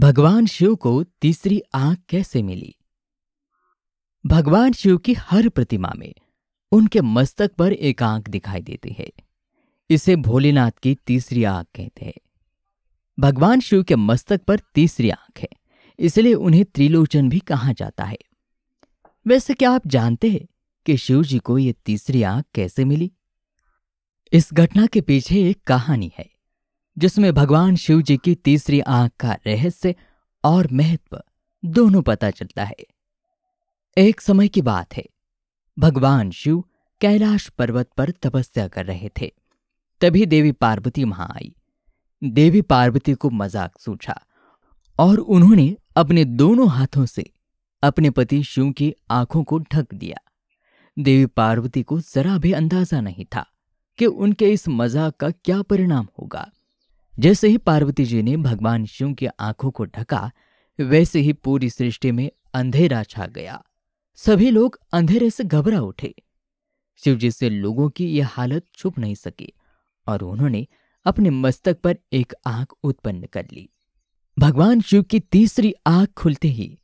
भगवान शिव को तीसरी आंख कैसे मिली भगवान शिव की हर प्रतिमा में उनके मस्तक पर एक आंख दिखाई देती है इसे भोलेनाथ की तीसरी आंख कहते हैं भगवान शिव के मस्तक पर तीसरी आंख है इसलिए उन्हें त्रिलोचन भी कहा जाता है वैसे क्या आप जानते हैं कि शिव जी को यह तीसरी आंख कैसे मिली इस घटना के पीछे एक कहानी है जिसमें भगवान शिव जी की तीसरी आंख का रहस्य और महत्व दोनों पता चलता है एक समय की बात है भगवान शिव कैलाश पर्वत पर तपस्या कर रहे थे तभी देवी पार्वती वहां आई देवी पार्वती को मजाक सूझा और उन्होंने अपने दोनों हाथों से अपने पति शिव की आंखों को ढक दिया देवी पार्वती को जरा भी अंदाजा नहीं था कि उनके इस मजाक का क्या परिणाम होगा जैसे ही पार्वती जी ने भगवान शिव की आंखों को ढका वैसे ही पूरी सृष्टि में अंधेरा छा गया सभी लोग अंधेरे से घबरा उठे शिवजी से लोगों की यह हालत छुप नहीं सकी और उन्होंने अपने मस्तक पर एक आंख उत्पन्न कर ली भगवान शिव की तीसरी आंख खुलते ही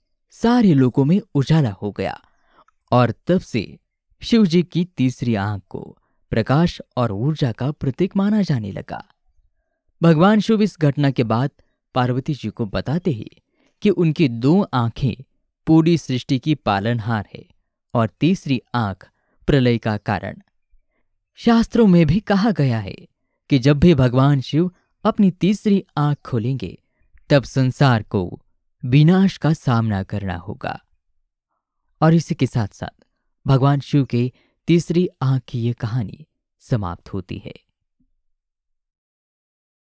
सारे लोगों में उजाला हो गया और तब से शिव जी की तीसरी आंख को प्रकाश और ऊर्जा का प्रतीक माना जाने लगा भगवान शिव इस घटना के बाद पार्वती जी को बताते हैं कि उनकी दो आंखें पूरी सृष्टि की पालनहार है और तीसरी आंख प्रलय का कारण शास्त्रों में भी कहा गया है कि जब भी भगवान शिव अपनी तीसरी आंख खोलेंगे तब संसार को विनाश का सामना करना होगा और इसी के साथ साथ भगवान शिव के तीसरी आंख की ये कहानी समाप्त होती है